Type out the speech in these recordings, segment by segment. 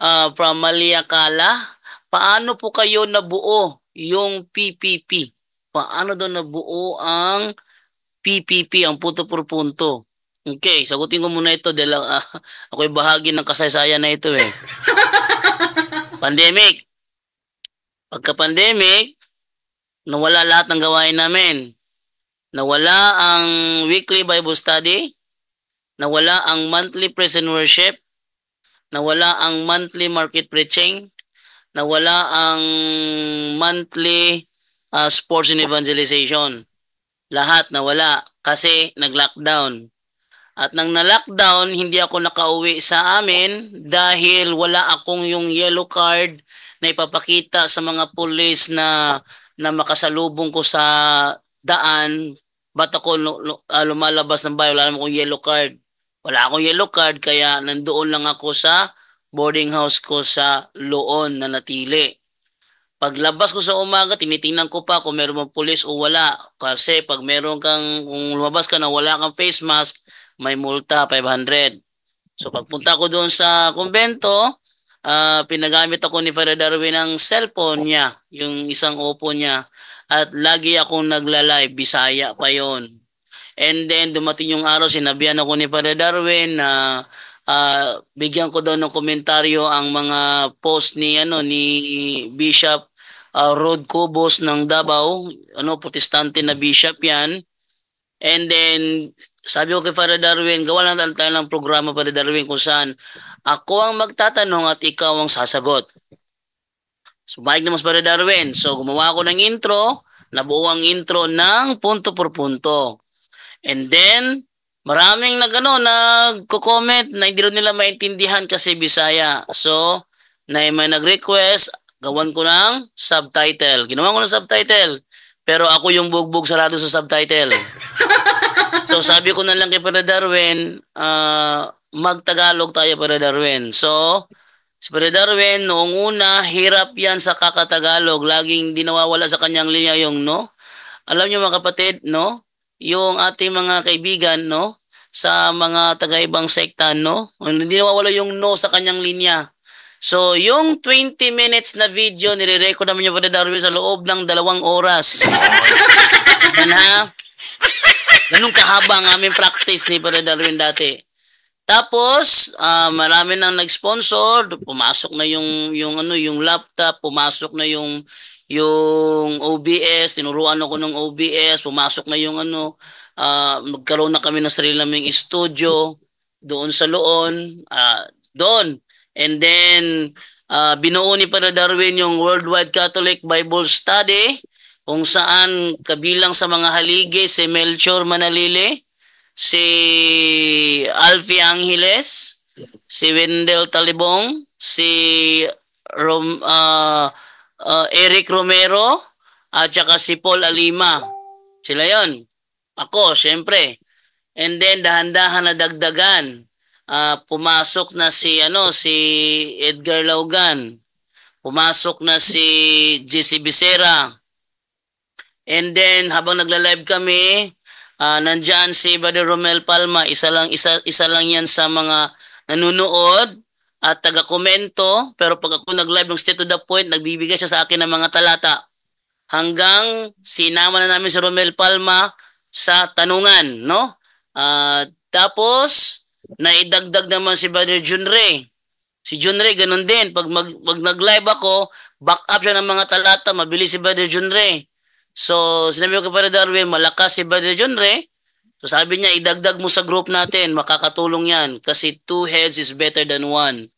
uh, from Maliakala. Paano po kayo nabuo yung PPP? Paano daw nabuo ang PPP, ang puto por punto? Okay, sagutin ko muna ito dahil uh, ako'y bahagi ng kasaysayan na ito eh. pandemic. Pagka pandemic, nawala lahat ng gawain namin. Nawala ang weekly Bible study, nawala ang monthly prison worship, nawala ang monthly market preaching, nawala ang monthly uh, sports and evangelization. Lahat nawala kasi nag-lockdown. At nang na-lockdown, hindi ako nakauwi sa amin dahil wala akong yung yellow card na ipapakita sa mga pulis na na makasalubong ko sa daan ba't ako ah, lumalabas ng bayo wala naman akong yellow card wala akong yellow card kaya nandoon lang ako sa boarding house ko sa Luon na natili. Paglabas ko sa umaga, tinitingnan ko pa kung meron bang pulis o wala. Kasi pag meron kang, kung lumabas ka na wala kang face mask, may multa, 500. So pagpunta ko doon sa kumbento, uh, pinagamit ako ni Father Darwin ang cellphone niya, yung isang opo niya. At lagi akong nagla-live, Bisaya pa yon And then dumating yung araw, sinabihan ako ni Padre Darwin na uh, bigyan ko daw ng komentaryo ang mga post ni ano ni Bishop uh, Rod Cobos ng Davao, ano protestante na bishop 'yan. And then, sabi ko kay Father Darwin, gawa lang tayo ng programa, Father Darwin, kung saan ako ang magtatanong at ikaw ang sasagot. Sumayag so, naman si Father Darwin. So, gumawa ako ng intro, nabuo ang intro ng punto por punto. And then, maraming na ano, nagko-comment na hindi nila maintindihan kasi Bisaya. So, na may nag-request, gawan ko ng subtitle. Ginawa ko ng subtitle. Pero ako yung bugbog sarado sa subtitle. so sabi ko na lang kay Pere Darwin, uh, mag-Tagalog tayo Pere Darwin. So, si Pere Darwin, noong una, hirap yan sa kakatagalog. Laging dinawawala sa kanyang linya yung no. Alam niyo mga kapatid, no? yung ating mga kaibigan, no? Sa mga taga-ibang sekta, no? Hindi nawawala yung no sa kanyang linya. So, yung 20 minutes na video, nire-record naman yung Brother sa loob ng dalawang oras. Yan ha? Ganun kahaba ang aming practice ni Brother Darwin dati. Tapos, uh, marami nang nag-sponsor, pumasok na yung yung ano, yung laptop, pumasok na yung yung OBS, tinuruan ako ng OBS, pumasok na yung ano, uh, magkaroon na kami ng sarili naming studio doon sa Loon, uh, doon. And then uh, binuo ni Padre Darwin yung Worldwide Catholic Bible Study kung saan kabilang sa mga haligi si Melchor Manalili, si Alfie Angeles, si Wendell Talibong, si Rom, uh, uh, Eric Romero, at saka si Paul Alima. Sila yon. Ako, syempre. And then dahan-dahan na dagdagan. Uh, pumasok na si ano si Edgar Laugan. Pumasok na si JC Becerra. And then habang nagla-live kami, Uh, nandiyan si Brother Romel Palma, isa lang isa isa lang 'yan sa mga nanonood at taga-komento, pero pag ako nag-live ng State to the Point, nagbibigay siya sa akin ng mga talata. Hanggang sinama na namin si Romel Palma sa tanungan, no? Uh, tapos, naidagdag naman si Brother Junre. Si Junre, ganun din. Pag, mag, pag nag-live ako, back up siya ng mga talata, mabilis si Brother Junre. So, sinabi ko kay Brother Darwin, malakas si Brother John Ray. So, sabi niya, idagdag mo sa group natin, makakatulong yan. Kasi two heads is better than one.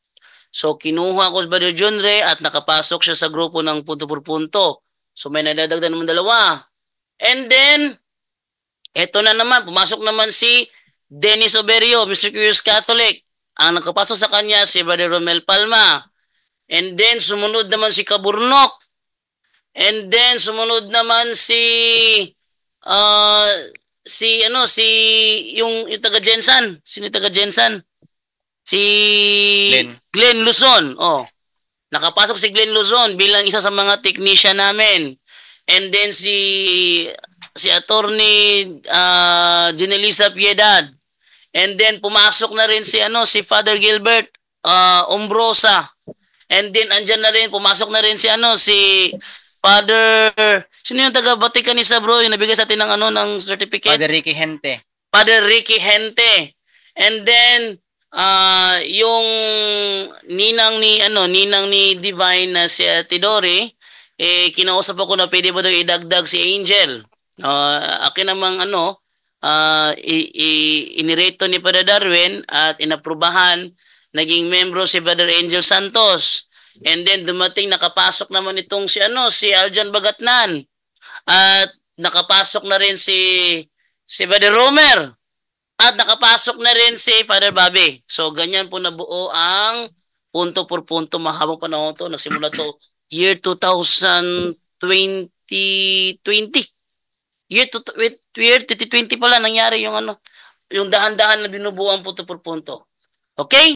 So, kinuha ko si Brother John Ray at nakapasok siya sa grupo ng punto por punto. So, may nadadagdag naman dalawa. And then, eto na naman, pumasok naman si Dennis Oberio, Mr. Curious Catholic. Ang nakapasok sa kanya si Brother Romel Palma. And then, sumunod naman si Kaburnok. And then sumunod naman si uh, si ano si yung, yung taga Jensen, sino taga Jensen? Si Glenn. Glenn Luzon. Oh. Nakapasok si Glenn Luzon bilang isa sa mga technician namin. And then si si attorney uh, ah, Ginelisa Piedad. And then pumasok na rin si ano si Father Gilbert uh, Umbrosa. And then andiyan na rin pumasok na rin si ano si Father, sino yung taga-Vatican isa bro, yung nabigay sa atin ng ano, ng certificate? Father Ricky Hente. Father Ricky Hente. And then, uh, yung ninang ni, ano, ninang ni Divine na si Tidori, eh, kinausap ako na pwede ba daw idagdag si Angel. Uh, akin namang ano, uh, i- i- inireto ni Father Darwin at inaprubahan, naging membro si Brother Angel Santos. And then dumating nakapasok naman itong si ano si Aljan Bagatnan at nakapasok na rin si si Brother Romer at nakapasok na rin si Father Bobby. So ganyan po nabuo ang punto por punto mahabang panahon to nagsimula to year 2020 year to, year 2020 pala nangyari yung ano yung dahan-dahan na binubuo ang punto por punto. Okay?